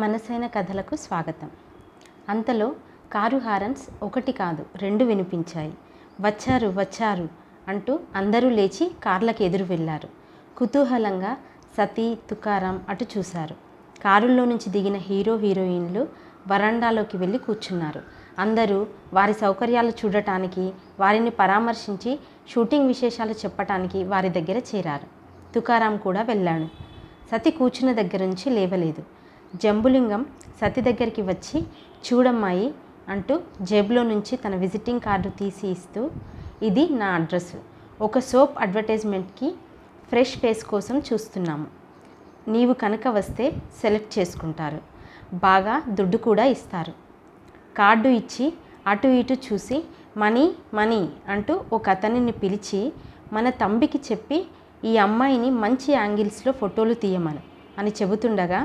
మనసైన కథలకు స్వాగతం అంతలో కారు హారన్స్ ఒకటి కాదు రెండు వినిపించాయి వచ్చారు వచ్చారు అంటూ అందరూ లేచి కార్లకు ఎదురు వెళ్ళారు కుతూహలంగా సతీ తుకారాం అటు చూశారు కారుల్లో నుంచి దిగిన హీరో హీరోయిన్లు వరండాలోకి వెళ్ళి కూర్చున్నారు అందరూ వారి సౌకర్యాలు చూడటానికి వారిని పరామర్శించి షూటింగ్ విశేషాలు చెప్పటానికి వారి దగ్గర చేరారు తుకారాం కూడా వెళ్ళాడు సతి కూర్చున్న దగ్గర నుంచి లేవలేదు జంబులింగం సతి దగ్గరికి వచ్చి చూడమ్మాయి అంటూ జేబులో నుంచి తన విజిటింగ్ కార్డు తీసి ఇస్తూ ఇది నా అడ్రస్ ఒక సోప్ అడ్వర్టైజ్మెంట్కి ఫ్రెష్ ఫేస్ కోసం చూస్తున్నాము నీవు కనుక వస్తే సెలెక్ట్ చేసుకుంటారు బాగా దుడ్డు కూడా ఇస్తారు కార్డు ఇచ్చి అటు ఇటు చూసి మనీ మనీ అంటూ ఒక అతనిని పిలిచి మన తంబికి చెప్పి ఈ అమ్మాయిని మంచి యాంగిల్స్లో ఫోటోలు తీయమను అని చెబుతుండగా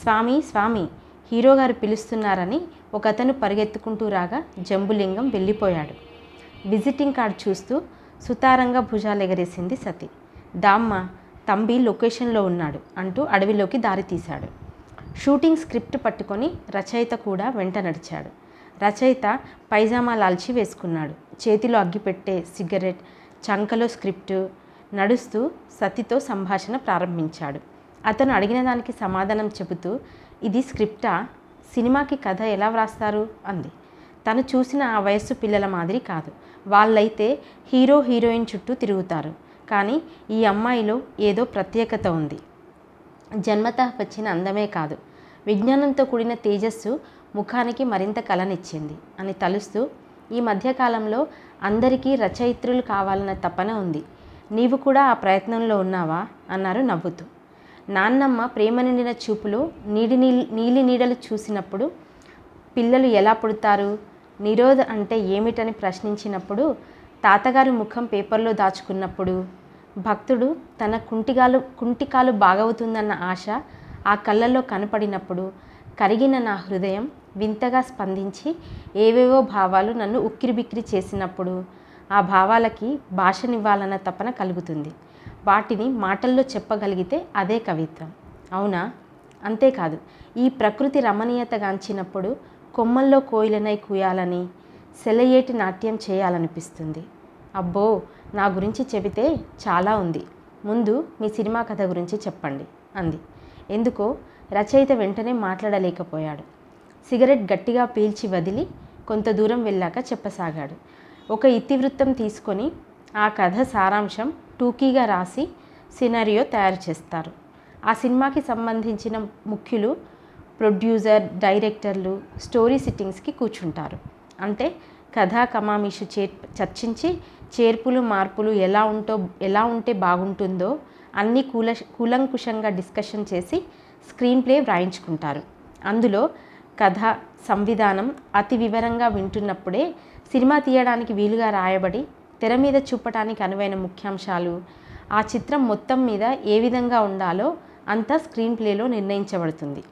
స్వామి స్వామి హీరో గారు పిలుస్తున్నారని ఒకతను పరిగెత్తుకుంటూ రాగా జంబులింగం వెళ్ళిపోయాడు విజిటింగ్ కార్డ్ చూస్తూ సుతారంగా భుజాలు ఎగరేసింది సతి దామ్మ తంబి లొకేషన్లో ఉన్నాడు అంటూ అడవిలోకి దారి తీశాడు షూటింగ్ స్క్రిప్ట్ పట్టుకొని రచయిత కూడా వెంట నడిచాడు రచయిత పైజామా లాల్చి వేసుకున్నాడు చేతిలో అగ్గిపెట్టే సిగరెట్ చంకలో స్క్రిప్టు నడుస్తూ సతితో సంభాషణ ప్రారంభించాడు అతను అడిగిన దానికి సమాధానం చెబుతూ ఇది స్క్రిప్టా సినిమాకి కథ ఎలా వ్రాస్తారు అంది తను చూసిన ఆ వయస్సు పిల్లల మాదిరి కాదు వాళ్ళైతే హీరో హీరోయిన్ చుట్టూ తిరుగుతారు కానీ ఈ అమ్మాయిలో ఏదో ప్రత్యేకత ఉంది జన్మత వచ్చిన అందమే కాదు విజ్ఞానంతో కూడిన తేజస్సు ముఖానికి మరింత కలనిచ్చింది అని తలుస్తూ ఈ మధ్యకాలంలో అందరికీ రచయిత్రులు కావాలన్న తపన ఉంది నీవు కూడా ఆ ప్రయత్నంలో ఉన్నావా అన్నారు నవ్వుతూ నాన్నమ్మ ప్రేమ నిండిన చూపులు నీడి నీలి నీడలు చూసినప్పుడు పిల్లలు ఎలా పుడతారు నిరోధ అంటే ఏమిటని ప్రశ్నించినప్పుడు తాతగారి ముఖం పేపర్లో దాచుకున్నప్పుడు భక్తుడు తన కుంటిగాలు కుంటికాలు బాగవుతుందన్న ఆశ ఆ కళ్ళల్లో కనపడినప్పుడు కరిగిన నా హృదయం వింతగా స్పందించి ఏవేవో భావాలు నన్ను ఉక్కిరిబిక్కిరి చేసినప్పుడు ఆ భావాలకి భాషనివ్వాలన్న తపన కలుగుతుంది వాటిని మాటల్లో చెప్పగలిగితే అదే కవిత్వం అవునా అంతేకాదు ఈ ప్రకృతి రమణీయతగాంచినప్పుడు కొమ్మల్లో కోయిలనై కూయాలని సెలయేటి నాట్యం చేయాలనిపిస్తుంది అబ్బో నా గురించి చెబితే చాలా ఉంది ముందు మీ సినిమా కథ గురించి చెప్పండి అంది ఎందుకో రచయిత వెంటనే మాట్లాడలేకపోయాడు సిగరెట్ గట్టిగా పీల్చి వదిలి కొంత దూరం వెళ్ళాక చెప్పసాగాడు ఒక ఇతివృత్తం తీసుకొని ఆ కథ సారాంశం టూకీగా రాసి సినారియో తయారు చేస్తారు ఆ సినిమాకి సంబంధించిన ముఖ్యులు ప్రొడ్యూసర్ డైరెక్టర్లు స్టోరీ సిట్టింగ్స్కి కూర్చుంటారు అంటే కథా కమామిషు చేర్ చర్చించి చేర్పులు మార్పులు ఎలా ఉంటో ఎలా ఉంటే బాగుంటుందో అన్ని కూల కూలంకుషంగా డిస్కషన్ చేసి స్క్రీన్ ప్లే వ్రాయించుకుంటారు అందులో కథ సంవిధానం అతి వివరంగా వింటున్నప్పుడే సినిమా తీయడానికి వీలుగా రాయబడి తెర మీద చూపటానికి అనువైన ముఖ్యాంశాలు ఆ చిత్రం మొత్తం మీద ఏ విధంగా ఉండాలో అంతా స్క్రీన్ ప్లేలో నిర్ణయించబడుతుంది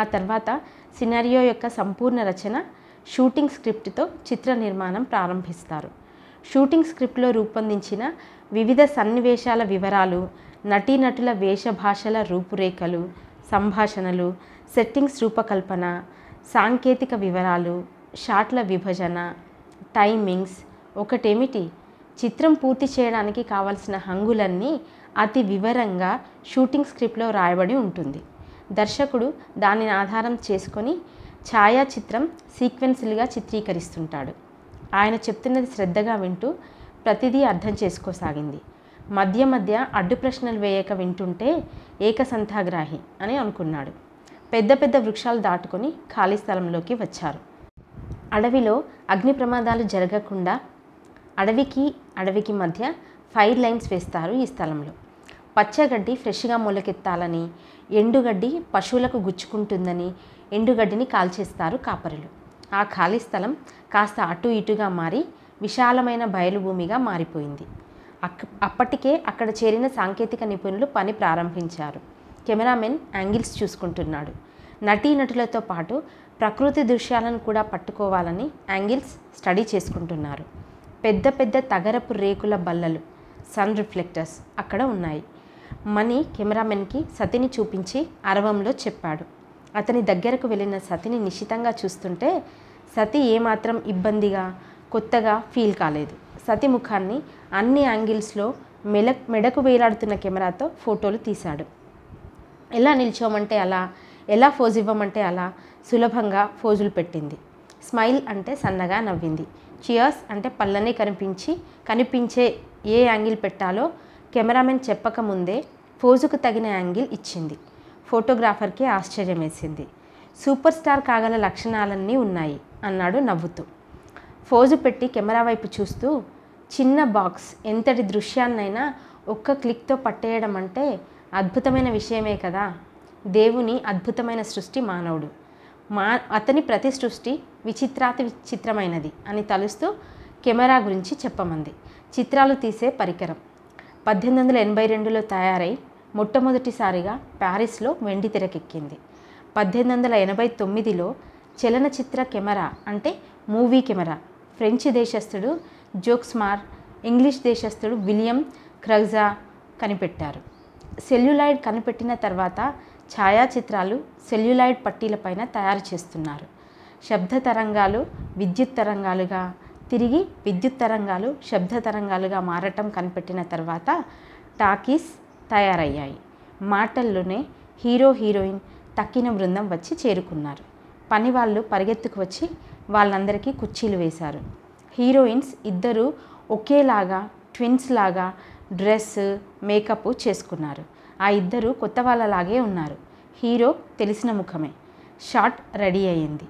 ఆ తర్వాత సినారియో యొక్క సంపూర్ణ రచన షూటింగ్ స్క్రిప్ట్తో చిత్ర నిర్మాణం ప్రారంభిస్తారు షూటింగ్ స్క్రిప్ట్లో రూపొందించిన వివిధ సన్నివేశాల వివరాలు నటీనటుల వేషభాషల రూపురేఖలు సంభాషణలు సెట్టింగ్స్ రూపకల్పన సాంకేతిక వివరాలు షాట్ల విభజన టైమింగ్స్ ఒకటేమిటి చిత్రం పూర్తి చేయడానికి కావలసిన హంగులన్నీ అతి వివరంగా షూటింగ్ స్క్రిప్ట్లో రాయబడి ఉంటుంది దర్శకుడు దానిని ఆధారం చేసుకొని ఛాయాచిత్రం సీక్వెన్స్లుగా చిత్రీకరిస్తుంటాడు ఆయన చెప్తున్నది శ్రద్ధగా వింటూ ప్రతిదీ అర్థం చేసుకోసాగింది మధ్య మధ్య అడ్డు ప్రశ్నలు వేయక వింటుంటే ఏకసంతాగ్రాహి అని అనుకున్నాడు పెద్ద పెద్ద వృక్షాలు దాటుకొని ఖాళీ స్థలంలోకి వచ్చారు అడవిలో అగ్ని ప్రమాదాలు జరగకుండా అడవికి అడవికి మధ్య ఫైర్ లైన్స్ వేస్తారు ఈ స్థలంలో పచ్చగడ్డి ఫ్రెష్గా మొలకెత్తాలని ఎండుగడ్డి పశువులకు గుచ్చుకుంటుందని ఎండుగడ్డిని కాల్చేస్తారు కాపరులు ఆ ఖాళీ స్థలం కాస్త అటు ఇటుగా మారి విశాలమైన బయలుభూమిగా మారిపోయింది అక్ అప్పటికే అక్కడ చేరిన సాంకేతిక నిపుణులు పని ప్రారంభించారు కెమెరామెన్ యాంగిల్స్ చూసుకుంటున్నాడు నటీనటులతో పాటు ప్రకృతి దృశ్యాలను కూడా పట్టుకోవాలని యాంగిల్స్ స్టడీ చేసుకుంటున్నారు పెద్ద పెద్ద తగరపు రేకుల బల్లలు సన్ రిఫ్లెక్టర్స్ అక్కడ ఉన్నాయి మణి కెమెరామెన్కి సతిని చూపించి అరవంలో చెప్పాడు అతని దగ్గరకు వెళ్ళిన సతిని నిశితంగా చూస్తుంటే సతి ఏమాత్రం ఇబ్బందిగా కొత్తగా ఫీల్ కాలేదు సతి ముఖాన్ని అన్ని యాంగిల్స్లో మెల మెడకు వేలాడుతున్న కెమెరాతో ఫోటోలు తీశాడు ఎలా నిల్చోమంటే అలా ఎలా ఫోజ్ ఇవ్వమంటే అలా సులభంగా ఫోజులు పెట్టింది స్మైల్ అంటే సన్నగా నవ్వింది చియర్స్ అంటే పళ్ళని కనిపించి కనిపించే ఏ యాంగిల్ పెట్టాలో కెమెరామెన్ చెప్పకముందే ఫోజుకు తగిన యాంగిల్ ఇచ్చింది ఫోటోగ్రాఫర్కి ఆశ్చర్యం వేసింది సూపర్ స్టార్ కాగల లక్షణాలన్నీ ఉన్నాయి అన్నాడు నవ్వుతూ ఫోజు పెట్టి కెమెరా వైపు చూస్తూ చిన్న బాక్స్ ఎంతటి దృశ్యాన్నైనా ఒక్క క్లిక్తో పట్టేయడం అంటే అద్భుతమైన విషయమే కదా దేవుని అద్భుతమైన సృష్టి మానవుడు మా అతని ప్రతి సృష్టి విచిత్రాతి విచిత్రమైనది అని తలుస్తూ కెమెరా గురించి చెప్పమంది చిత్రాలు తీసే పరికరం పద్దెనిమిది వందల ఎనభై రెండులో తయారై మొట్టమొదటిసారిగా ప్యారిస్లో వెండి తెరకెక్కింది పద్దెనిమిది వందల ఎనభై తొమ్మిదిలో చలనచిత్ర కెమెరా అంటే మూవీ కెమెరా ఫ్రెంచ్ దేశస్థుడు జోక్స్మార్ ఇంగ్లీష్ దేశస్థుడు విలియం క్రగ్జా కనిపెట్టారు సెల్యులాయిడ్ కనిపెట్టిన తర్వాత ఛాయాచిత్రాలు సెల్యులాయిడ్ పట్టీలపైన తయారు చేస్తున్నారు శబ్ద తరంగాలు విద్యుత్ తరంగాలుగా తిరిగి విద్యుత్ తరంగాలు శబ్ద తరంగాలుగా మారటం కనిపెట్టిన తర్వాత టాకీస్ తయారయ్యాయి మాటల్లోనే హీరో హీరోయిన్ తక్కిన బృందం వచ్చి చేరుకున్నారు పని వాళ్ళు పరిగెత్తుకు వచ్చి వాళ్ళందరికీ కుర్చీలు వేశారు హీరోయిన్స్ ఇద్దరూ ఒకేలాగా ట్విన్స్ లాగా డ్రెస్ మేకప్ చేసుకున్నారు ఆ ఇద్దరు కొత్త వాళ్ళలాగే ఉన్నారు హీరో తెలిసిన ముఖమే షార్ట్ రెడీ అయ్యింది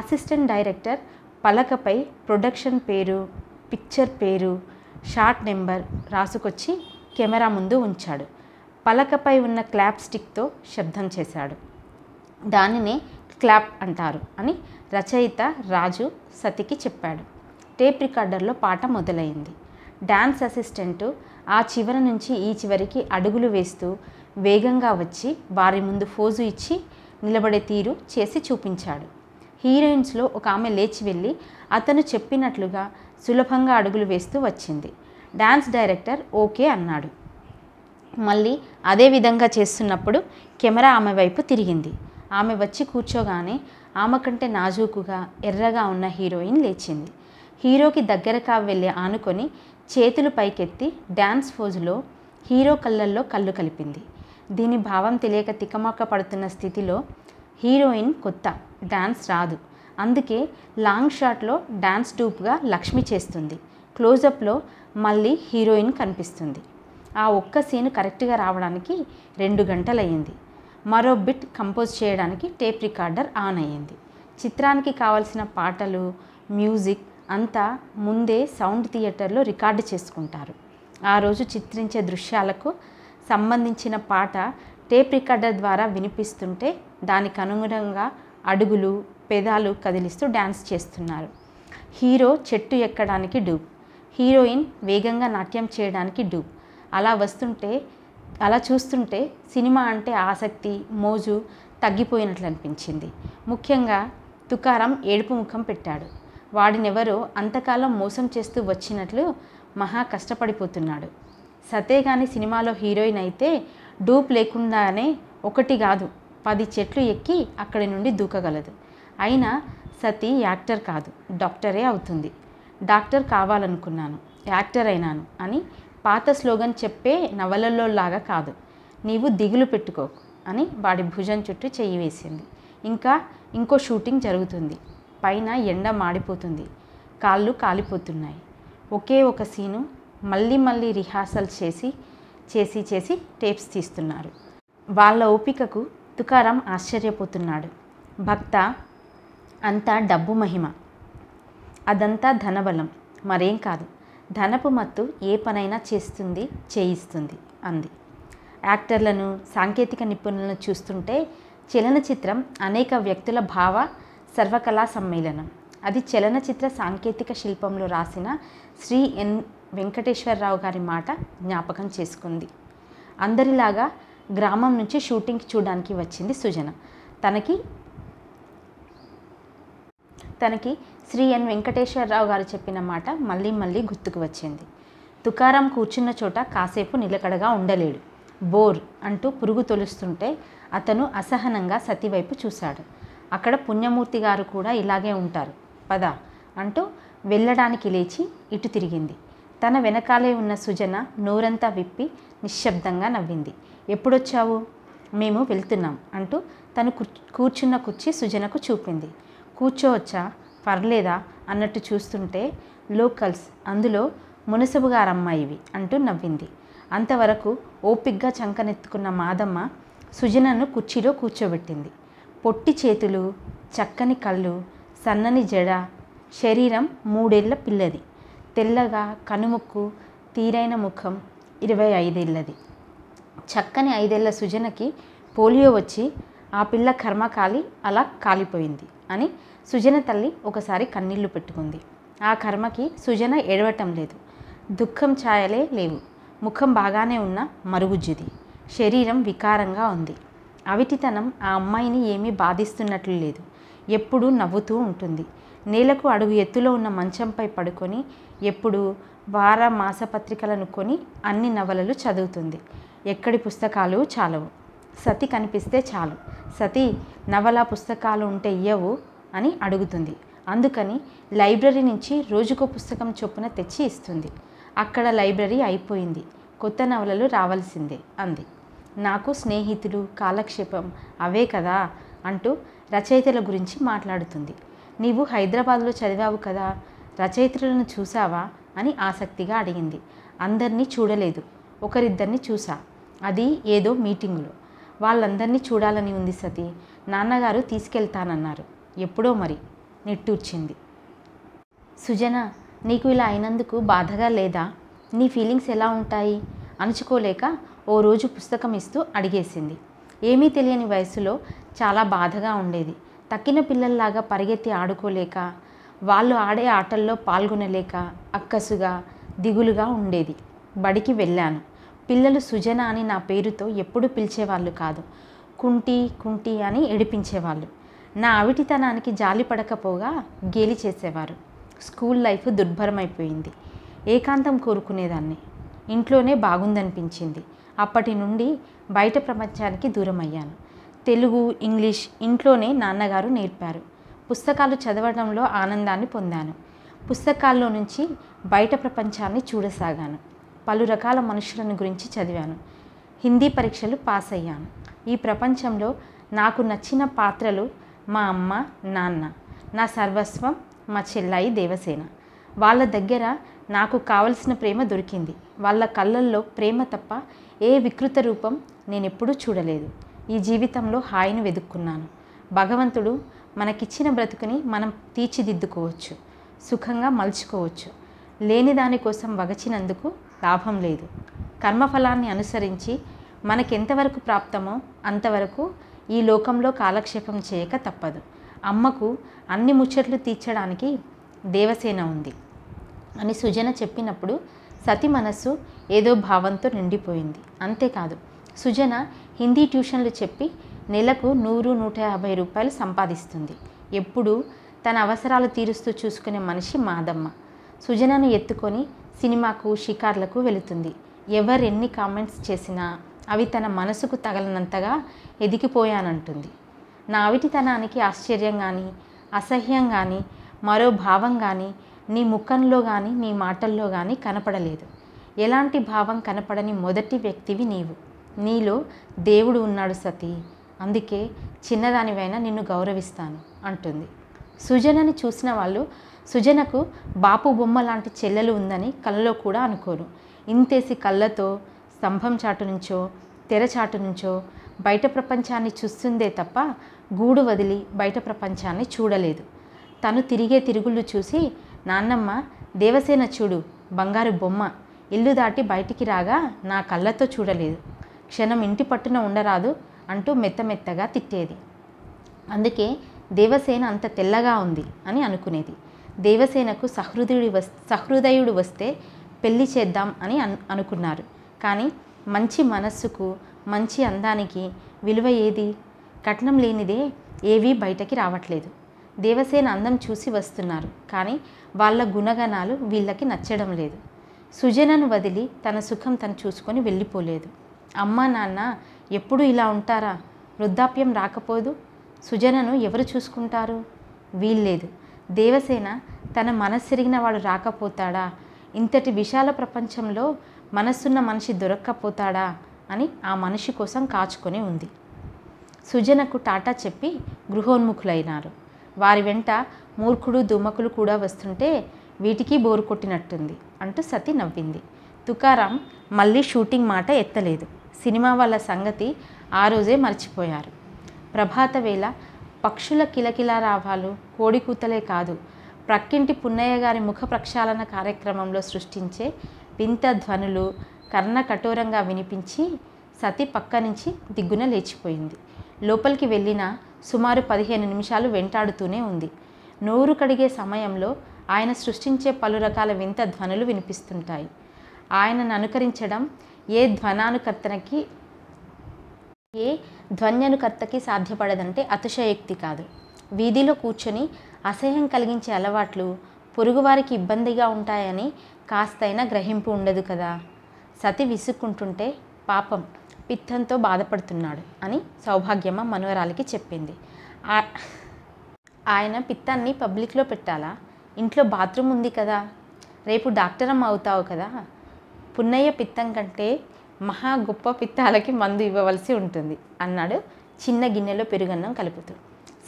అసిస్టెంట్ డైరెక్టర్ పలకపై ప్రొడక్షన్ పేరు పిక్చర్ పేరు షార్ట్ నెంబర్ రాసుకొచ్చి కెమెరా ముందు ఉంచాడు పలకపై ఉన్న క్లాప్ స్టిక్తో శబ్దం చేశాడు దానినే క్లాప్ అంటారు అని రచయిత రాజు సతికి చెప్పాడు టేప్ రికార్డర్లో పాట మొదలైంది డ్యాన్స్ అసిస్టెంటు ఆ చివరి నుంచి ఈ చివరికి అడుగులు వేస్తూ వేగంగా వచ్చి వారి ముందు ఫోజు ఇచ్చి నిలబడే తీరు చేసి చూపించాడు హీరోయిన్స్లో ఒక ఆమె లేచి వెళ్ళి అతను చెప్పినట్లుగా సులభంగా అడుగులు వేస్తూ వచ్చింది డాన్స్ డైరెక్టర్ ఓకే అన్నాడు మళ్ళీ అదే విధంగా చేస్తున్నప్పుడు కెమెరా ఆమె వైపు తిరిగింది ఆమె వచ్చి కూర్చోగానే ఆమె కంటే నాజూకుగా ఎర్రగా ఉన్న హీరోయిన్ లేచింది హీరోకి దగ్గరగా వెళ్ళి ఆనుకొని చేతులు పైకెత్తి డ్యాన్స్ ఫోజులో హీరో కళ్ళల్లో కళ్ళు కలిపింది దీని భావం తెలియక తికమక్క పడుతున్న స్థితిలో హీరోయిన్ కొత్త డ్యాన్స్ రాదు అందుకే లాంగ్ షాట్లో డ్యాన్స్ డూప్గా లక్ష్మి చేస్తుంది క్లోజప్లో మళ్ళీ హీరోయిన్ కనిపిస్తుంది ఆ ఒక్క సీన్ కరెక్ట్గా రావడానికి రెండు గంటలయ్యింది మరో బిట్ కంపోజ్ చేయడానికి టేప్ రికార్డర్ ఆన్ అయ్యింది చిత్రానికి కావలసిన పాటలు మ్యూజిక్ అంతా ముందే సౌండ్ థియేటర్లో రికార్డు చేసుకుంటారు ఆ రోజు చిత్రించే దృశ్యాలకు సంబంధించిన పాట టేప్ రికార్డర్ ద్వారా వినిపిస్తుంటే దానికి అనుగుణంగా అడుగులు పెదాలు కదిలిస్తూ డ్యాన్స్ చేస్తున్నారు హీరో చెట్టు ఎక్కడానికి డూప్ హీరోయిన్ వేగంగా నాట్యం చేయడానికి డూప్ అలా వస్తుంటే అలా చూస్తుంటే సినిమా అంటే ఆసక్తి మోజు తగ్గిపోయినట్లు అనిపించింది ముఖ్యంగా తుకారం ఏడుపు ముఖం పెట్టాడు వాడినెవరో అంతకాలం మోసం చేస్తూ వచ్చినట్లు మహా కష్టపడిపోతున్నాడు సతే సినిమాలో హీరోయిన్ అయితే డూప్ లేకుండానే ఒకటి కాదు పది చెట్లు ఎక్కి అక్కడి నుండి దూకగలదు అయినా సతి యాక్టర్ కాదు డాక్టరే అవుతుంది డాక్టర్ కావాలనుకున్నాను యాక్టర్ అయినాను అని పాత స్లోగన్ చెప్పే నవలల్లో లాగా కాదు నీవు దిగులు పెట్టుకోకు అని వాడి భుజం చుట్టూ చెయ్యి వేసింది ఇంకా ఇంకో షూటింగ్ జరుగుతుంది పైన ఎండ మాడిపోతుంది కాళ్ళు కాలిపోతున్నాయి ఒకే ఒక సీను మళ్ళీ మళ్ళీ రిహార్సల్ చేసి చేసి చేసి టేప్స్ తీస్తున్నారు వాళ్ళ ఓపికకు తుకారం ఆశ్చర్యపోతున్నాడు భక్త అంతా డబ్బు మహిమ అదంతా ధనబలం మరేం కాదు ధనపు మత్తు ఏ పనైనా చేస్తుంది చేయిస్తుంది అంది యాక్టర్లను సాంకేతిక నిపుణులను చూస్తుంటే చలనచిత్రం అనేక వ్యక్తుల భావ సర్వకళా సమ్మేళనం అది చలనచిత్ర సాంకేతిక శిల్పంలో రాసిన శ్రీ ఎన్ వెంకటేశ్వరరావు గారి మాట జ్ఞాపకం చేసుకుంది అందరిలాగా గ్రామం నుంచి షూటింగ్ చూడడానికి వచ్చింది సుజన తనకి తనకి శ్రీ ఎన్ వెంకటేశ్వరరావు గారు చెప్పిన మాట మళ్ళీ మళ్ళీ గుర్తుకు వచ్చింది తుకారం కూర్చున్న చోట కాసేపు నిలకడగా ఉండలేడు బోర్ అంటూ పురుగు తొలుస్తుంటే అతను అసహనంగా సతివైపు చూశాడు అక్కడ పుణ్యమూర్తి గారు కూడా ఇలాగే ఉంటారు పద అంటూ వెళ్ళడానికి లేచి ఇటు తిరిగింది తన వెనకాలే ఉన్న సుజన నోరంతా విప్పి నిశ్శబ్దంగా నవ్వింది ఎప్పుడొచ్చావు మేము వెళ్తున్నాం అంటూ తను కూర్చున్న కుర్చీ సుజనకు చూపింది కూర్చోవచ్చా పర్లేదా అన్నట్టు చూస్తుంటే లోకల్స్ అందులో గారమ్మాయివి అంటూ నవ్వింది అంతవరకు ఓపిగ్గా చంకనెత్తుకున్న మాదమ్మ సుజనను కుర్చీలో కూర్చోబెట్టింది పొట్టి చేతులు చక్కని కళ్ళు సన్నని జడ శరీరం మూడేళ్ల పిల్లది తెల్లగా కనుముక్కు తీరైన ముఖం ఇరవై ఐదేళ్ళది చక్కని ఐదేళ్ల సుజనకి పోలియో వచ్చి ఆ పిల్ల కర్మ కాలి అలా కాలిపోయింది అని సుజన తల్లి ఒకసారి కన్నీళ్లు పెట్టుకుంది ఆ కర్మకి సుజన ఏడవటం లేదు దుఃఖం ఛాయలే లేవు ముఖం బాగానే ఉన్న మరుగుజ్జుది శరీరం వికారంగా ఉంది అవిటితనం ఆ అమ్మాయిని ఏమీ బాధిస్తున్నట్లు లేదు ఎప్పుడూ నవ్వుతూ ఉంటుంది నేలకు అడుగు ఎత్తులో ఉన్న మంచంపై పడుకొని ఎప్పుడు వార మాసపత్రికలను కొని అన్ని నవలలు చదువుతుంది ఎక్కడి పుస్తకాలు చాలవు సతి కనిపిస్తే చాలు సతి నవల పుస్తకాలు ఉంటే ఇయ్యవు అని అడుగుతుంది అందుకని లైబ్రరీ నుంచి రోజుకో పుస్తకం చొప్పున తెచ్చి ఇస్తుంది అక్కడ లైబ్రరీ అయిపోయింది కొత్త నవలలు రావాల్సిందే అంది నాకు స్నేహితులు కాలక్షేపం అవే కదా అంటూ రచయితల గురించి మాట్లాడుతుంది నీవు హైదరాబాద్లో చదివావు కదా రచయిత్రులను చూసావా అని ఆసక్తిగా అడిగింది అందరినీ చూడలేదు ఒకరిద్దరిని చూసా అది ఏదో మీటింగులో వాళ్ళందరినీ చూడాలని ఉంది సతీ నాన్నగారు తీసుకెళ్తానన్నారు ఎప్పుడో మరి నిట్టూర్చింది సుజన నీకు ఇలా అయినందుకు బాధగా లేదా నీ ఫీలింగ్స్ ఎలా ఉంటాయి అణుచుకోలేక ఓ రోజు పుస్తకం ఇస్తూ అడిగేసింది ఏమీ తెలియని వయసులో చాలా బాధగా ఉండేది తక్కిన పిల్లల్లాగా పరిగెత్తి ఆడుకోలేక వాళ్ళు ఆడే ఆటల్లో పాల్గొనలేక అక్కసుగా దిగులుగా ఉండేది బడికి వెళ్ళాను పిల్లలు సుజన అని నా పేరుతో ఎప్పుడు పిలిచేవాళ్ళు కాదు కుంటి కుంటి అని ఏడిపించేవాళ్ళు నా అవిటితనానికి జాలి పడకపోగా గేలి చేసేవారు స్కూల్ లైఫ్ దుర్భరమైపోయింది ఏకాంతం కోరుకునేదాన్ని ఇంట్లోనే బాగుందనిపించింది అప్పటి నుండి బయట ప్రపంచానికి దూరం అయ్యాను తెలుగు ఇంగ్లీష్ ఇంట్లోనే నాన్నగారు నేర్పారు పుస్తకాలు చదవడంలో ఆనందాన్ని పొందాను పుస్తకాల్లో నుంచి బయట ప్రపంచాన్ని చూడసాగాను పలు రకాల మనుషులను గురించి చదివాను హిందీ పరీక్షలు పాస్ అయ్యాను ఈ ప్రపంచంలో నాకు నచ్చిన పాత్రలు మా అమ్మ నాన్న నా సర్వస్వం మా చెల్లాయి దేవసేన వాళ్ళ దగ్గర నాకు కావలసిన ప్రేమ దొరికింది వాళ్ళ కళ్ళల్లో ప్రేమ తప్ప ఏ వికృత రూపం నేనెప్పుడూ చూడలేదు ఈ జీవితంలో హాయిని వెతుక్కున్నాను భగవంతుడు మనకిచ్చిన బ్రతుకుని మనం తీర్చిదిద్దుకోవచ్చు సుఖంగా మలుచుకోవచ్చు లేని దానికోసం వగచినందుకు లాభం లేదు కర్మఫలాన్ని అనుసరించి మనకెంతవరకు ప్రాప్తమో అంతవరకు ఈ లోకంలో కాలక్షేపం చేయక తప్పదు అమ్మకు అన్ని ముచ్చట్లు తీర్చడానికి దేవసేన ఉంది అని సుజన చెప్పినప్పుడు సతి మనస్సు ఏదో భావంతో నిండిపోయింది అంతేకాదు సుజన హిందీ ట్యూషన్లు చెప్పి నెలకు నూరు నూట యాభై రూపాయలు సంపాదిస్తుంది ఎప్పుడు తన అవసరాలు తీరుస్తూ చూసుకునే మనిషి మాదమ్మ సుజనను ఎత్తుకొని సినిమాకు షికార్లకు వెళుతుంది ఎవరెన్ని కామెంట్స్ చేసినా అవి తన మనసుకు తగలనంతగా ఎదిగిపోయానంటుంది నావిటితనానికి ఆశ్చర్యం కానీ అసహ్యం కానీ మరో భావం కానీ నీ ముఖంలో కానీ నీ మాటల్లో కానీ కనపడలేదు ఎలాంటి భావం కనపడని మొదటి వ్యక్తివి నీవు నీలో దేవుడు ఉన్నాడు సతీ అందుకే చిన్నదానివైనా నిన్ను గౌరవిస్తాను అంటుంది సుజనని చూసిన వాళ్ళు సుజనకు బాపు బొమ్మ లాంటి చెల్లెలు ఉందని కళ్ళలో కూడా అనుకోరు ఇంతేసి కళ్ళతో స్తంభం చాటు నుంచో తెరచాటు నుంచో బయట ప్రపంచాన్ని చూస్తుందే తప్ప గూడు వదిలి బయట ప్రపంచాన్ని చూడలేదు తను తిరిగే తిరుగుళ్ళు చూసి నాన్నమ్మ దేవసేన చూడు బంగారు బొమ్మ ఇల్లు దాటి బయటికి రాగా నా కళ్ళతో చూడలేదు క్షణం ఇంటి పట్టున ఉండరాదు అంటూ మెత్తమెత్తగా తిట్టేది అందుకే దేవసేన అంత తెల్లగా ఉంది అని అనుకునేది దేవసేనకు సహృదయుడి వస్ సహృదయుడు వస్తే పెళ్లి చేద్దాం అని అనుకున్నారు కానీ మంచి మనస్సుకు మంచి అందానికి విలువ ఏది కట్నం లేనిదే ఏవీ బయటకి రావట్లేదు దేవసేన అందం చూసి వస్తున్నారు కానీ వాళ్ళ గుణగణాలు వీళ్ళకి నచ్చడం లేదు సుజనను వదిలి తన సుఖం తను చూసుకొని వెళ్ళిపోలేదు అమ్మా నాన్న ఎప్పుడు ఇలా ఉంటారా వృద్ధాప్యం రాకపోదు సుజనను ఎవరు చూసుకుంటారు వీల్లేదు దేవసేన తన మనస్సిరిగిన వాడు రాకపోతాడా ఇంతటి విశాల ప్రపంచంలో మనస్సున్న మనిషి దొరక్కపోతాడా అని ఆ మనిషి కోసం కాచుకొని ఉంది సుజనకు టాటా చెప్పి గృహోన్ముఖులైనారు వారి వెంట మూర్ఖుడు దుమ్మకులు కూడా వస్తుంటే వీటికి బోరు కొట్టినట్టుంది అంటూ సతి నవ్వింది తుకారాం మళ్ళీ షూటింగ్ మాట ఎత్తలేదు సినిమా వాళ్ళ సంగతి ఆ రోజే మర్చిపోయారు ప్రభాత వేళ పక్షుల కిలకిల రావాలు కోడికూతలే కాదు ప్రక్కింటి పున్నయ్య గారి ముఖ ప్రక్షాళన కార్యక్రమంలో సృష్టించే వింత ధ్వనులు కర్ణ కఠోరంగా వినిపించి సతి పక్క నుంచి దిగ్గున లేచిపోయింది లోపలికి వెళ్ళిన సుమారు పదిహేను నిమిషాలు వెంటాడుతూనే ఉంది నోరు కడిగే సమయంలో ఆయన సృష్టించే పలు రకాల వింత ధ్వనులు వినిపిస్తుంటాయి ఆయనను అనుకరించడం ఏ ధ్వనానుకర్తనకి ఏ ధ్వన్యనుకర్తకి సాధ్యపడదంటే అతిశయోక్తి కాదు వీధిలో కూర్చొని అసహ్యం కలిగించే అలవాట్లు పొరుగువారికి ఇబ్బందిగా ఉంటాయని కాస్తైనా గ్రహింపు ఉండదు కదా సతి విసుక్కుంటుంటే పాపం పిత్తంతో బాధపడుతున్నాడు అని సౌభాగ్యమ్మ మనవరాలికి చెప్పింది ఆయన పిత్తాన్ని పబ్లిక్లో పెట్టాలా ఇంట్లో బాత్రూమ్ ఉంది కదా రేపు డాక్టర్ అమ్మ అవుతావు కదా పున్నయ్య పిత్తం కంటే మహా గొప్ప పిత్తాలకి మందు ఇవ్వవలసి ఉంటుంది అన్నాడు చిన్న గిన్నెలో పెరుగన్నం కలుపుతూ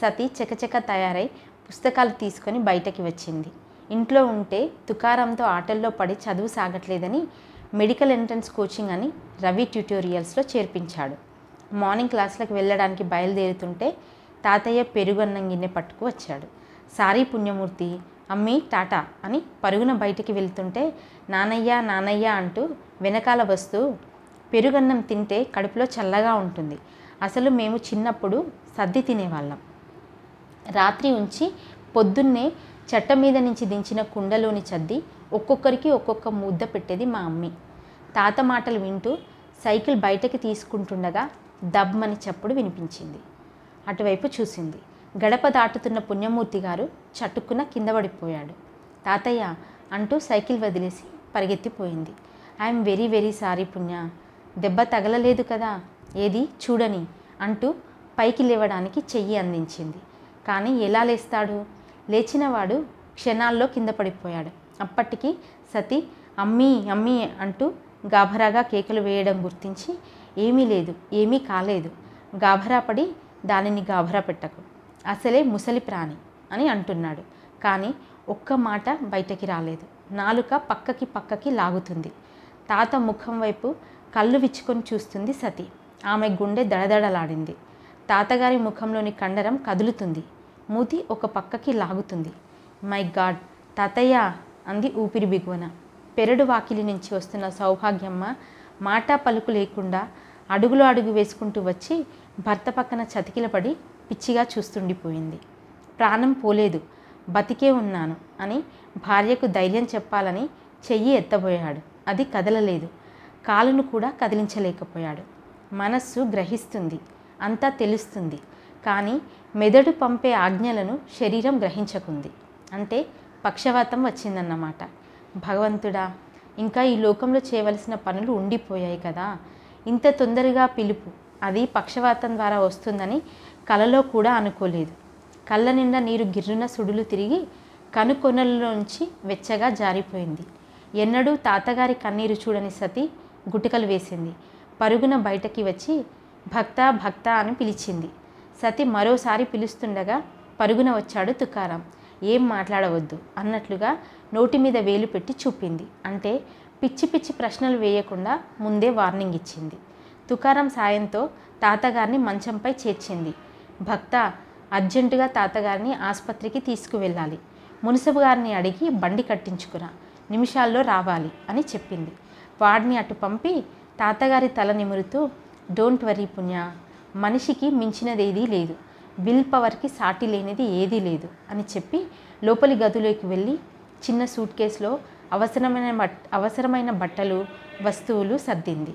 సతీ చకచక తయారై పుస్తకాలు తీసుకొని బయటకి వచ్చింది ఇంట్లో ఉంటే తుకారంతో ఆటల్లో పడి చదువు సాగట్లేదని మెడికల్ ఎంట్రన్స్ కోచింగ్ అని రవి ట్యూటోరియల్స్లో చేర్పించాడు మార్నింగ్ క్లాసులకు వెళ్ళడానికి బయలుదేరుతుంటే తాతయ్య పెరుగన్నం గిన్నె పట్టుకు వచ్చాడు సారీ పుణ్యమూర్తి అమ్మి టాటా అని పరుగున బయటికి వెళ్తుంటే నానయ్య నానయ్య అంటూ వెనకాల వస్తూ పెరుగన్నం తింటే కడుపులో చల్లగా ఉంటుంది అసలు మేము చిన్నప్పుడు సద్ది తినేవాళ్ళం రాత్రి ఉంచి పొద్దున్నే చెట్ట మీద నుంచి దించిన కుండలోని చద్ది ఒక్కొక్కరికి ఒక్కొక్క ముద్ద పెట్టేది మా అమ్మి తాత మాటలు వింటూ సైకిల్ బయటకి తీసుకుంటుండగా దబ్బమని చప్పుడు వినిపించింది అటువైపు చూసింది గడప దాటుతున్న పుణ్యమూర్తి గారు చటుక్కున కిందపడిపోయాడు తాతయ్య అంటూ సైకిల్ వదిలేసి పరిగెత్తిపోయింది I'm very very sorry Punya దెబ్బ తగలలేదు కదా ఏది చూడని అంటూ పైకి లేవడానికి చెయ్యి అందించింది కానీ ఎలా లేస్తాడు లేచినవాడు క్షణాల్లో కింద పడిపోయాడు అప్పటికి సతీ అమ్మీ అమ్మీ అంటూ గాభరాగా కేకలు వేయడం గుర్తించి ఏమీ లేదు ఏమీ కాలేదు గాభరా పడి దానిని గాభరా పెట్టకు అసలే ముసలి ప్రాణి అని అంటున్నాడు కానీ ఒక్క మాట బయటకి రాలేదు నాలుక పక్కకి పక్కకి లాగుతుంది తాత ముఖం వైపు కళ్ళు విచ్చుకొని చూస్తుంది సతీ ఆమె గుండె దడదడలాడింది తాతగారి ముఖంలోని కండరం కదులుతుంది మూతి ఒక పక్కకి లాగుతుంది మై గాడ్ తాతయ్య అంది ఊపిరి బిగువన పెరడు వాకిలి నుంచి వస్తున్న సౌభాగ్యమ్మ మాటా పలుకు లేకుండా అడుగులో అడుగు వేసుకుంటూ వచ్చి భర్త పక్కన చతికిలపడి పిచ్చిగా చూస్తుండిపోయింది ప్రాణం పోలేదు బతికే ఉన్నాను అని భార్యకు ధైర్యం చెప్పాలని చెయ్యి ఎత్తబోయాడు అది కదలలేదు కాలును కూడా కదిలించలేకపోయాడు మనస్సు గ్రహిస్తుంది అంతా తెలుస్తుంది కానీ మెదడు పంపే ఆజ్ఞలను శరీరం గ్రహించకుంది అంటే పక్షవాతం వచ్చిందన్నమాట భగవంతుడా ఇంకా ఈ లోకంలో చేయవలసిన పనులు ఉండిపోయాయి కదా ఇంత తొందరగా పిలుపు అది పక్షవాతం ద్వారా వస్తుందని కలలో కూడా అనుకోలేదు కళ్ళ నిండా నీరు గిర్రున సుడులు తిరిగి కనుకొనల్లోంచి వెచ్చగా జారిపోయింది ఎన్నడూ తాతగారి కన్నీరు చూడని సతి గుటికలు వేసింది పరుగున బయటకి వచ్చి భక్త భక్త అని పిలిచింది సతి మరోసారి పిలుస్తుండగా పరుగున వచ్చాడు తుకారం ఏం మాట్లాడవద్దు అన్నట్లుగా నోటి మీద వేలు పెట్టి చూపింది అంటే పిచ్చి పిచ్చి ప్రశ్నలు వేయకుండా ముందే వార్నింగ్ ఇచ్చింది తుకారం సాయంతో తాతగారిని మంచంపై చేర్చింది భక్త అర్జెంటుగా తాతగారిని ఆసుపత్రికి తీసుకువెళ్ళాలి మునసబు గారిని అడిగి బండి కట్టించుకురా నిమిషాల్లో రావాలి అని చెప్పింది వాడిని అటు పంపి తాతగారి తల నిమురుతూ డోంట్ వరీ పుణ్య మనిషికి మించినదేదీ లేదు విల్ పవర్కి సాటి లేనిది ఏదీ లేదు అని చెప్పి లోపలి గదిలోకి వెళ్ళి చిన్న సూట్ కేసులో అవసరమైన బట్ అవసరమైన బట్టలు వస్తువులు సర్దింది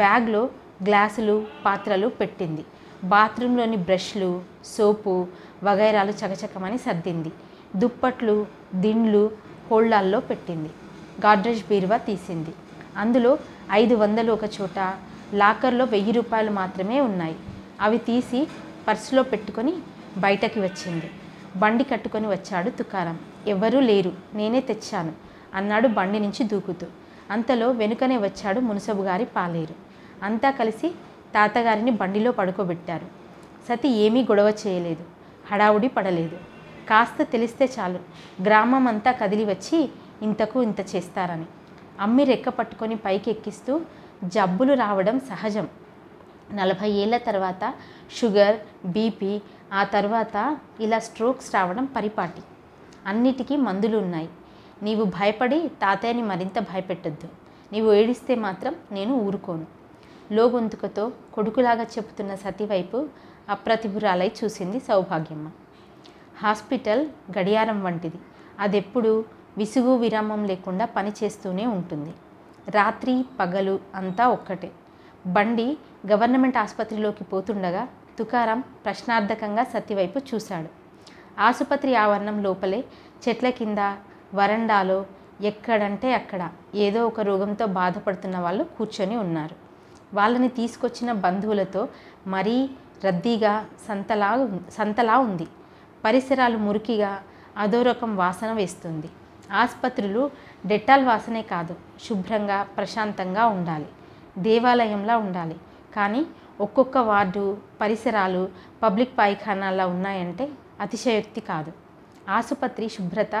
బ్యాగ్లో గ్లాసులు పాత్రలు పెట్టింది బాత్రూంలోని బ్రష్లు సోపు వగైరాలు చకచకమని సర్దింది దుప్పట్లు దిండ్లు హోల్డాల్లో పెట్టింది గాడ్రేజ్ బీరువా తీసింది అందులో ఐదు వందలు ఒక చోట లాకర్లో వెయ్యి రూపాయలు మాత్రమే ఉన్నాయి అవి తీసి పర్సులో పెట్టుకొని బయటకి వచ్చింది బండి కట్టుకొని వచ్చాడు తుకారం ఎవరూ లేరు నేనే తెచ్చాను అన్నాడు బండి నుంచి దూకుతూ అంతలో వెనుకనే వచ్చాడు మునసబు గారి పాలేరు అంతా కలిసి తాతగారిని బండిలో పడుకోబెట్టారు సతి ఏమీ గొడవ చేయలేదు హడావుడి పడలేదు కాస్త తెలిస్తే చాలు గ్రామం అంతా కదిలి వచ్చి ఇంతకు ఇంత చేస్తారని అమ్మి రెక్క పట్టుకొని పైకి ఎక్కిస్తూ జబ్బులు రావడం సహజం నలభై ఏళ్ళ తర్వాత షుగర్ బీపీ ఆ తర్వాత ఇలా స్ట్రోక్స్ రావడం పరిపాటి అన్నిటికీ మందులు ఉన్నాయి నీవు భయపడి తాతయ్యని మరింత భయపెట్టద్దు నీవు ఏడిస్తే మాత్రం నేను ఊరుకోను లోగొంతుకతో కొడుకులాగా చెబుతున్న సతివైపు అప్రతిభురాలై చూసింది సౌభాగ్యమ్మ హాస్పిటల్ గడియారం వంటిది అదెప్పుడు విసుగు విరామం లేకుండా పనిచేస్తూనే ఉంటుంది రాత్రి పగలు అంతా ఒక్కటే బండి గవర్నమెంట్ ఆసుపత్రిలోకి పోతుండగా తుకారం ప్రశ్నార్థకంగా సతివైపు చూశాడు ఆసుపత్రి ఆవరణం లోపలే చెట్ల కింద వరండాలో ఎక్కడంటే అక్కడ ఏదో ఒక రోగంతో బాధపడుతున్న వాళ్ళు కూర్చొని ఉన్నారు వాళ్ళని తీసుకొచ్చిన బంధువులతో మరీ రద్దీగా సంతలా సంతలా ఉంది పరిసరాలు మురికిగా అదో రకం వాసన వేస్తుంది ఆసుపత్రులు డెట్టాల్ వాసనే కాదు శుభ్రంగా ప్రశాంతంగా ఉండాలి దేవాలయంలా ఉండాలి కానీ ఒక్కొక్క వార్డు పరిసరాలు పబ్లిక్ పాయిఖానాలా ఉన్నాయంటే అతిశయోక్తి కాదు ఆసుపత్రి శుభ్రత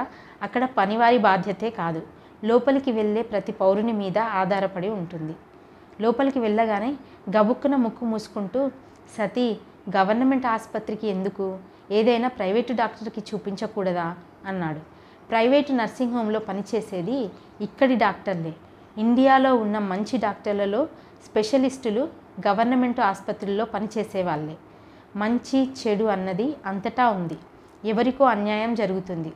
అక్కడ పనివారి బాధ్యతే కాదు లోపలికి వెళ్ళే ప్రతి పౌరుని మీద ఆధారపడి ఉంటుంది లోపలికి వెళ్ళగానే గబుక్కున ముక్కు మూసుకుంటూ సతీ గవర్నమెంట్ ఆసుపత్రికి ఎందుకు ఏదైనా ప్రైవేటు డాక్టర్కి చూపించకూడదా అన్నాడు ప్రైవేటు నర్సింగ్ హోమ్లో పనిచేసేది ఇక్కడి డాక్టర్లే ఇండియాలో ఉన్న మంచి డాక్టర్లలో స్పెషలిస్టులు గవర్నమెంట్ ఆసుపత్రుల్లో పనిచేసేవాళ్ళే మంచి చెడు అన్నది అంతటా ఉంది ఎవరికో అన్యాయం జరుగుతుంది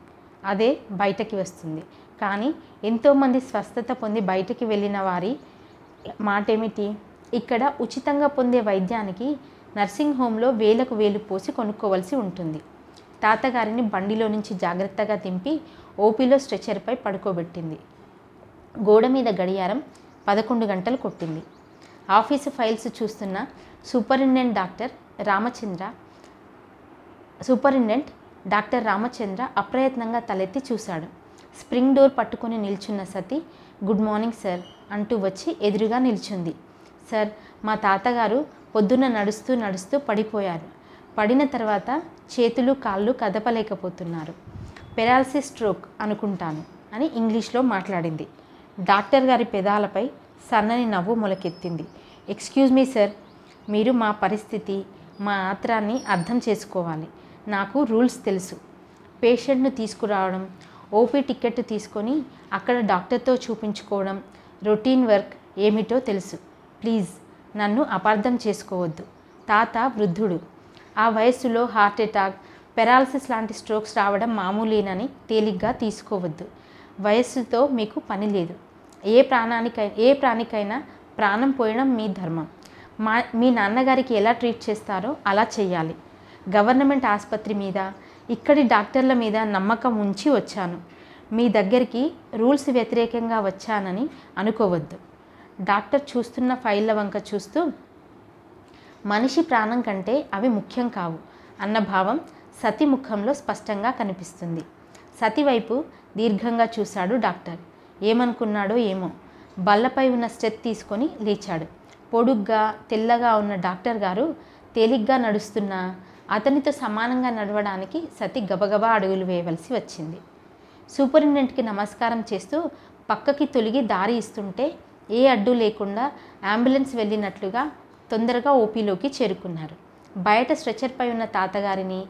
అదే బయటకి వస్తుంది కానీ ఎంతోమంది స్వస్థత పొంది బయటకి వెళ్ళిన వారి మాట ఏమిటి ఇక్కడ ఉచితంగా పొందే వైద్యానికి నర్సింగ్ హోంలో వేలకు వేలు పోసి కొనుక్కోవలసి ఉంటుంది తాతగారిని బండిలో నుంచి జాగ్రత్తగా దింపి ఓపీలో స్ట్రెచర్పై పడుకోబెట్టింది గోడ మీద గడియారం పదకొండు గంటలు కొట్టింది ఆఫీసు ఫైల్స్ చూస్తున్న superintendent doctor Ramachandra superintendent doctor Ramachandra అప్రయత్నంగా తలెత్తి చూశాడు స్ప్రింగ్ డోర్ పట్టుకుని నిల్చున్న సతీ గుడ్ మార్నింగ్ సార్ అంటూ వచ్చి ఎదురుగా నిల్చుంది సార్ మా తాతగారు పొద్దున్న నడుస్తూ నడుస్తూ పడిపోయారు పడిన తర్వాత చేతులు కాళ్ళు కదపలేకపోతున్నారు పెరాలసిస్ స్ట్రోక్ అనుకుంటాను అని ఇంగ్లీష్లో మాట్లాడింది డాక్టర్ గారి పెదాలపై సన్నని నవ్వు మొలకెత్తింది ఎక్స్క్యూజ్ మీ సార్ మీరు మా పరిస్థితి మా ఆత్రాన్ని అర్థం చేసుకోవాలి నాకు రూల్స్ తెలుసు పేషెంట్ను తీసుకురావడం ఓపీ టికెట్ తీసుకొని అక్కడ డాక్టర్తో చూపించుకోవడం రొటీన్ వర్క్ ఏమిటో తెలుసు ప్లీజ్ నన్ను అపార్థం చేసుకోవద్దు తాత వృద్ధుడు ఆ వయస్సులో హార్ట్ అటాక్ పెరాలసిస్ లాంటి స్ట్రోక్స్ రావడం మామూలేనని తేలిగ్గా తీసుకోవద్దు వయస్సుతో మీకు పని లేదు ఏ ప్రాణానికైనా ఏ ప్రాణికైనా ప్రాణం పోయడం మీ ధర్మం మా మీ నాన్నగారికి ఎలా ట్రీట్ చేస్తారో అలా చేయాలి గవర్నమెంట్ ఆసుపత్రి మీద ఇక్కడి డాక్టర్ల మీద నమ్మకం ఉంచి వచ్చాను మీ దగ్గరికి రూల్స్ వ్యతిరేకంగా వచ్చానని అనుకోవద్దు డాక్టర్ చూస్తున్న ఫైళ్ళ వంక చూస్తూ మనిషి ప్రాణం కంటే అవి ముఖ్యం కావు అన్న భావం సతి ముఖంలో స్పష్టంగా కనిపిస్తుంది సతి వైపు దీర్ఘంగా చూశాడు డాక్టర్ ఏమనుకున్నాడో ఏమో బల్లపై ఉన్న స్ట్రెత్ తీసుకొని లేచాడు పొడుగ్గా తెల్లగా ఉన్న డాక్టర్ గారు తేలిగ్గా నడుస్తున్నా అతనితో సమానంగా నడవడానికి సతి గబగబా అడుగులు వేయవలసి వచ్చింది సూపరింటెండెంట్కి నమస్కారం చేస్తూ పక్కకి తొలిగి దారి ఇస్తుంటే ఏ అడ్డు లేకుండా అంబులెన్స్ వెళ్ళినట్లుగా తొందరగా ఓపీలోకి చేరుకున్నారు బయట స్ట్రెచర్పై ఉన్న తాతగారిని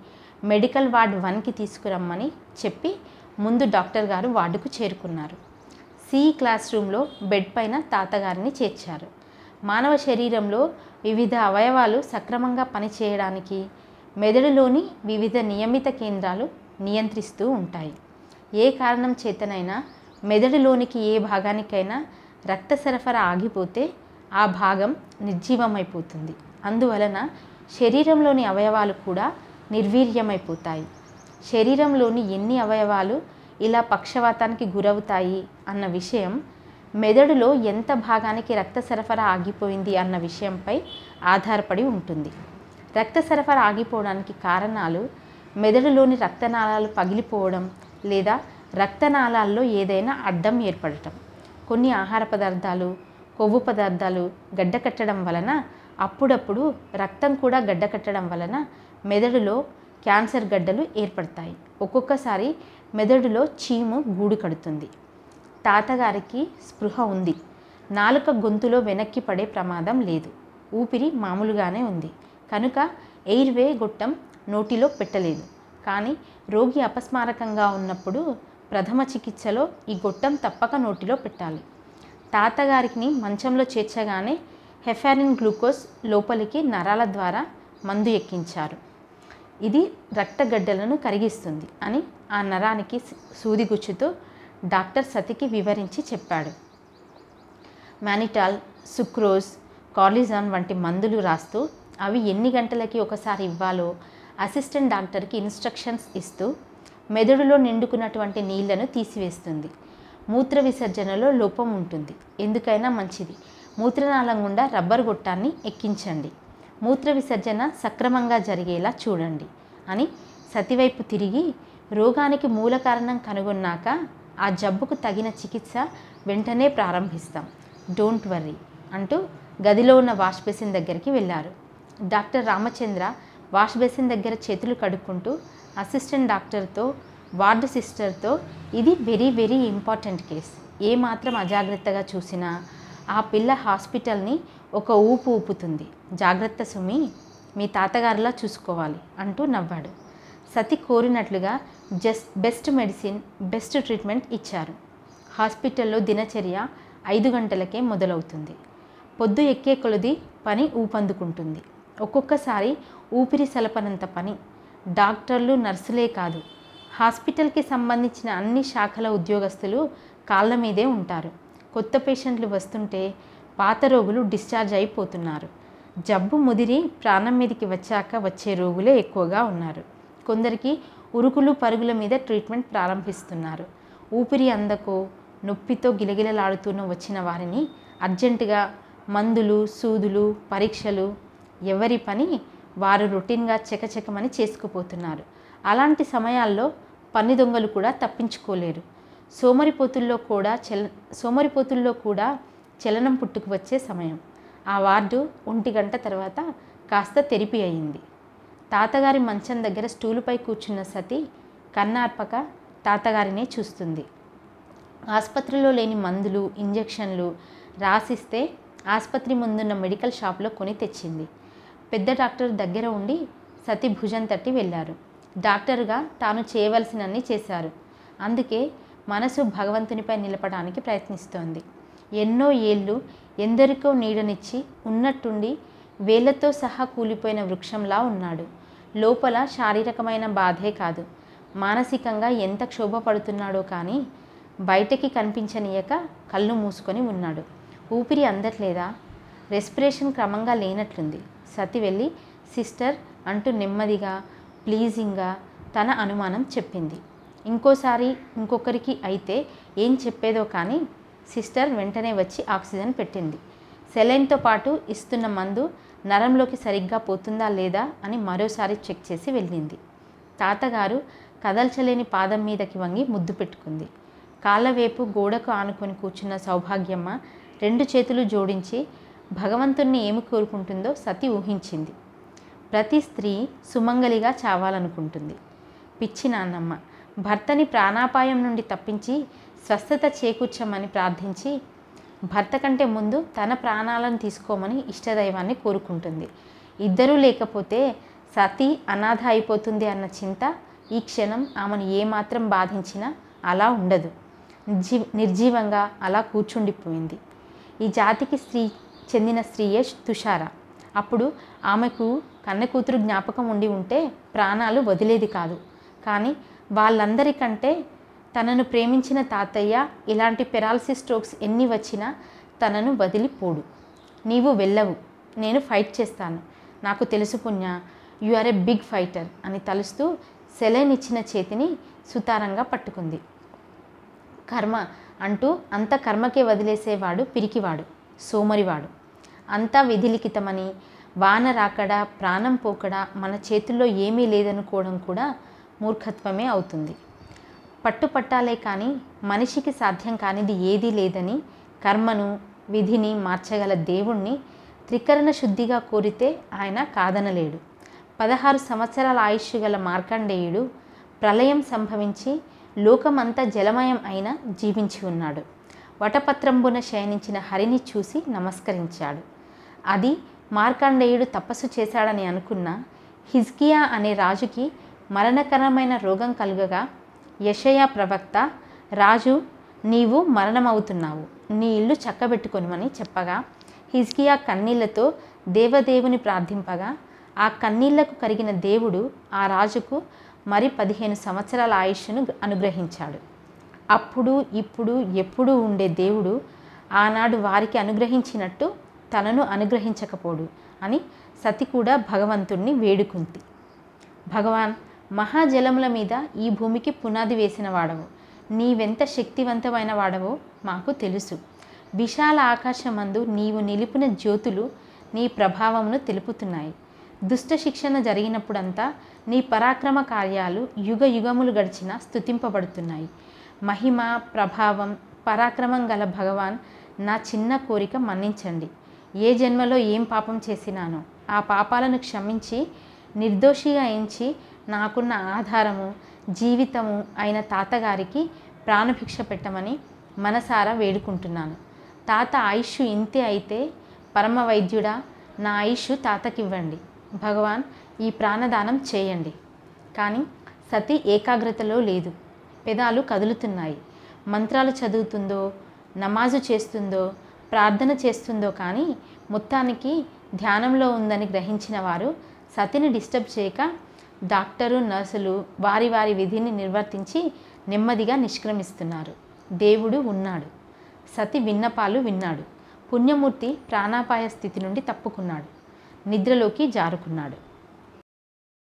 మెడికల్ వార్డ్ వన్కి తీసుకురమ్మని చెప్పి ముందు డాక్టర్ గారు వార్డుకు చేరుకున్నారు సి క్లాస్ రూమ్లో బెడ్ పైన తాతగారిని చేర్చారు మానవ శరీరంలో వివిధ అవయవాలు సక్రమంగా పనిచేయడానికి మెదడులోని వివిధ నియమిత కేంద్రాలు నియంత్రిస్తూ ఉంటాయి ఏ కారణం చేతనైనా మెదడులోనికి ఏ భాగానికైనా రక్త సరఫరా ఆగిపోతే ఆ భాగం నిర్జీవమైపోతుంది అందువలన శరీరంలోని అవయవాలు కూడా నిర్వీర్యమైపోతాయి శరీరంలోని ఎన్ని అవయవాలు ఇలా పక్షవాతానికి గురవుతాయి అన్న విషయం మెదడులో ఎంత భాగానికి రక్త సరఫరా ఆగిపోయింది అన్న విషయంపై ఆధారపడి ఉంటుంది రక్త సరఫరా ఆగిపోవడానికి కారణాలు మెదడులోని రక్తనాళాలు పగిలిపోవడం లేదా రక్తనాళాల్లో ఏదైనా అడ్డం ఏర్పడటం కొన్ని ఆహార పదార్థాలు కొవ్వు పదార్థాలు గడ్డకట్టడం వలన అప్పుడప్పుడు రక్తం కూడా గడ్డకట్టడం వలన మెదడులో క్యాన్సర్ గడ్డలు ఏర్పడతాయి ఒక్కొక్కసారి మెదడులో చీము గూడు కడుతుంది తాతగారికి స్పృహ ఉంది నాలుక గొంతులో వెనక్కి పడే ప్రమాదం లేదు ఊపిరి మామూలుగానే ఉంది కనుక ఎయిర్వే గొట్టం నోటిలో పెట్టలేదు కానీ రోగి అపస్మారకంగా ఉన్నప్పుడు ప్రథమ చికిత్సలో ఈ గొట్టం తప్పక నోటిలో పెట్టాలి తాతగారికి మంచంలో చేర్చగానే హెఫారిన్ గ్లూకోజ్ లోపలికి నరాల ద్వారా మందు ఎక్కించారు ఇది రక్తగడ్డలను కరిగిస్తుంది అని ఆ నరానికి సూదిగుచ్చుతూ డాక్టర్ సతికి వివరించి చెప్పాడు మ్యానిటాల్ సుక్రోజ్ కార్లిజాన్ వంటి మందులు రాస్తూ అవి ఎన్ని గంటలకి ఒకసారి ఇవ్వాలో అసిస్టెంట్ డాక్టర్కి ఇన్స్ట్రక్షన్స్ ఇస్తూ మెదడులో నిండుకున్నటువంటి నీళ్లను తీసివేస్తుంది మూత్ర విసర్జనలో లోపం ఉంటుంది ఎందుకైనా మంచిది మూత్రనాళం గుండా రబ్బర్ గొట్టాన్ని ఎక్కించండి మూత్ర విసర్జన సక్రమంగా జరిగేలా చూడండి అని సతివైపు తిరిగి రోగానికి మూల కారణం కనుగొన్నాక ఆ జబ్బుకు తగిన చికిత్స వెంటనే ప్రారంభిస్తాం డోంట్ వర్రీ అంటూ గదిలో ఉన్న వాష్ బేసిన్ దగ్గరికి వెళ్ళారు డాక్టర్ రామచంద్ర వాష్ బేసిన్ దగ్గర చేతులు కడుక్కుంటూ అసిస్టెంట్ డాక్టర్తో వార్డు సిస్టర్తో ఇది వెరీ వెరీ ఇంపార్టెంట్ కేస్ ఏ మాత్రం అజాగ్రత్తగా చూసినా ఆ పిల్ల హాస్పిటల్ని ఒక ఊపు ఊపుతుంది జాగ్రత్త సుమి మీ తాతగారిలా చూసుకోవాలి అంటూ నవ్వాడు సతి కోరినట్లుగా just best medicine best treatment ఇచ్చారు హాస్పిటల్లో దినచర్య ఐదు గంటలకే మొదలవుతుంది పొద్దు ఎక్కే కొలది పని ఊపందుకుంటుంది ఒక్కొక్కసారి ఊపిరి సలపనంత పని డాక్టర్లు నర్సులే కాదు హాస్పిటల్కి సంబంధించిన అన్ని శాఖల ఉద్యోగస్తులు కాళ్ళ మీదే ఉంటారు కొత్త పేషెంట్లు వస్తుంటే పాత రోగులు డిశ్చార్జ్ అయిపోతున్నారు జబ్బు ముదిరి ప్రాణం మీదకి వచ్చాక వచ్చే రోగులే ఎక్కువగా ఉన్నారు కొందరికి ఉరుకులు పరుగుల మీద ట్రీట్మెంట్ ప్రారంభిస్తున్నారు ఊపిరి అందకో నొప్పితో గిలగిలలాడుతూన వచ్చిన వారిని అర్జెంటుగా మందులు సూదులు పరీక్షలు ఎవరి పని వారు రొటీన్గా చెకచెకమని చేసుకుపోతున్నారు అలాంటి సమయాల్లో పన్ని దొంగలు కూడా తప్పించుకోలేరు సోమరిపోతుల్లో కూడా చల సోమరిపోతుల్లో కూడా చలనం పుట్టుకు వచ్చే సమయం ఆ వార్డు ఒంటి గంట తర్వాత కాస్త తెరిపి అయింది తాతగారి మంచం దగ్గర స్టూలుపై కూర్చున్న సతి కన్నార్పక తాతగారినే చూస్తుంది ఆసుపత్రిలో లేని మందులు ఇంజెక్షన్లు రాసిస్తే ఆసుపత్రి ముందున్న మెడికల్ షాప్లో కొని తెచ్చింది పెద్ద డాక్టర్ దగ్గర ఉండి సతి భుజం తట్టి వెళ్ళారు డాక్టర్గా తాను చేయవలసినన్ని చేశారు అందుకే మనసు భగవంతునిపై నిలపడానికి ప్రయత్నిస్తోంది ఎన్నో ఏళ్ళు ఎందరికో నీడనిచ్చి ఉన్నట్టుండి వేళ్లతో సహా కూలిపోయిన వృక్షంలా ఉన్నాడు లోపల శారీరకమైన బాధే కాదు మానసికంగా ఎంత క్షోభపడుతున్నాడో కానీ బయటకి కనిపించనీయక కళ్ళు మూసుకొని ఉన్నాడు ఊపిరి అందట్లేదా రెస్పిరేషన్ క్రమంగా లేనట్లుంది సతి వెళ్ళి సిస్టర్ అంటూ నెమ్మదిగా ప్లీజింగ్గా తన అనుమానం చెప్పింది ఇంకోసారి ఇంకొకరికి అయితే ఏం చెప్పేదో కానీ సిస్టర్ వెంటనే వచ్చి ఆక్సిజన్ పెట్టింది సెలైన్తో పాటు ఇస్తున్న మందు నరంలోకి సరిగ్గా పోతుందా లేదా అని మరోసారి చెక్ చేసి వెళ్ళింది తాతగారు కదల్చలేని పాదం మీదకి వంగి ముద్దు పెట్టుకుంది కాళ్ళవైపు గోడకు ఆనుకొని కూర్చున్న సౌభాగ్యమ్మ రెండు చేతులు జోడించి భగవంతుణ్ణి ఏమి కోరుకుంటుందో సతి ఊహించింది ప్రతి స్త్రీ సుమంగలిగా చావాలనుకుంటుంది పిచ్చి నాన్నమ్మ భర్తని ప్రాణాపాయం నుండి తప్పించి స్వస్థత చేకూర్చమని ప్రార్థించి భర్త కంటే ముందు తన ప్రాణాలను తీసుకోమని ఇష్టదైవాన్ని కోరుకుంటుంది ఇద్దరూ లేకపోతే సతి అనాథ అయిపోతుంది అన్న చింత ఈ క్షణం ఆమెను ఏమాత్రం బాధించినా అలా ఉండదు నిర్జీ నిర్జీవంగా అలా కూర్చుండిపోయింది ఈ జాతికి స్త్రీ చెందిన శ్రీయేష్ తుషార అప్పుడు ఆమెకు కన్న కూతురు జ్ఞాపకం ఉండి ఉంటే ప్రాణాలు వదిలేది కాదు కానీ వాళ్ళందరికంటే తనను ప్రేమించిన తాతయ్య ఇలాంటి పెరాలసిస్ స్ట్రోక్స్ ఎన్ని వచ్చినా తనను వదిలిపోడు నీవు వెళ్ళవు నేను ఫైట్ చేస్తాను నాకు తెలుసు Punya you are a big fighter అని తలుస్తూ సెలైన్ ఇచ్చిన చేతిని సుతారంగా పట్టుకుంది కర్మ అంటూ అంత కర్మకే వదిలేసేవాడు పిరికివాడు సోమరివాడు అంతా విధిలిఖితమని వాన రాకడా ప్రాణం పోకడా మన చేతుల్లో ఏమీ లేదనుకోవడం కూడా మూర్ఖత్వమే అవుతుంది పట్టుపట్టాలే కానీ మనిషికి సాధ్యం కానిది ఏదీ లేదని కర్మను విధిని మార్చగల దేవుణ్ణి త్రికరణ శుద్ధిగా కోరితే ఆయన కాదనలేడు పదహారు సంవత్సరాల ఆయుష్ గల మార్కండేయుడు ప్రళయం సంభవించి లోకమంతా జలమయం అయినా జీవించి ఉన్నాడు వటపత్రంబున శయనించిన హరిని చూసి నమస్కరించాడు అది మార్కండేయుడు తపస్సు చేశాడని అనుకున్న హిజ్కియా అనే రాజుకి మరణకరమైన రోగం కలుగగా యషయా ప్రవక్త రాజు నీవు మరణమవుతున్నావు నీ ఇల్లు చక్కబెట్టుకొనుమని చెప్పగా హిజ్కియా కన్నీళ్లతో దేవదేవుని ప్రార్థింపగా ఆ కన్నీళ్లకు కరిగిన దేవుడు ఆ రాజుకు మరి పదిహేను సంవత్సరాల ఆయుష్ను అనుగ్రహించాడు అప్పుడు ఇప్పుడు ఎప్పుడు ఉండే దేవుడు ఆనాడు వారికి అనుగ్రహించినట్టు తనను అనుగ్రహించకపోడు అని సతి కూడా భగవంతుణ్ణి వేడుకుంది భగవాన్ మహాజలముల మీద ఈ భూమికి పునాది వేసిన వాడవు నీవెంత శక్తివంతమైన వాడవో మాకు తెలుసు విశాల ఆకాశమందు నీవు నిలిపిన జ్యోతులు నీ ప్రభావమును తెలుపుతున్నాయి దుష్ట శిక్షణ జరిగినప్పుడంతా నీ పరాక్రమ కార్యాలు యుగ యుగములు గడిచిన స్థుతింపబడుతున్నాయి మహిమ ప్రభావం పరాక్రమం గల భగవాన్ నా చిన్న కోరిక మన్నించండి ఏ జన్మలో ఏం పాపం చేసినానో ఆ పాపాలను క్షమించి నిర్దోషిగా ఎంచి నాకున్న ఆధారము జీవితము అయిన తాతగారికి ప్రాణభిక్ష పెట్టమని మనసారా వేడుకుంటున్నాను తాత ఆయుష్ ఇంతే అయితే పరమ వైద్యుడా నా ఆయుష్ తాతకివ్వండి భగవాన్ ఈ ప్రాణదానం చేయండి కానీ సతీ ఏకాగ్రతలో లేదు పెదాలు కదులుతున్నాయి మంత్రాలు చదువుతుందో నమాజు చేస్తుందో ప్రార్థన చేస్తుందో కానీ మొత్తానికి ధ్యానంలో ఉందని గ్రహించిన వారు సతిని డిస్టర్బ్ చేయక డాక్టరు నర్సులు వారి వారి విధిని నిర్వర్తించి నెమ్మదిగా నిష్క్రమిస్తున్నారు దేవుడు ఉన్నాడు సతి విన్నపాలు విన్నాడు పుణ్యమూర్తి ప్రాణాపాయ స్థితి నుండి తప్పుకున్నాడు నిద్రలోకి జారుకున్నాడు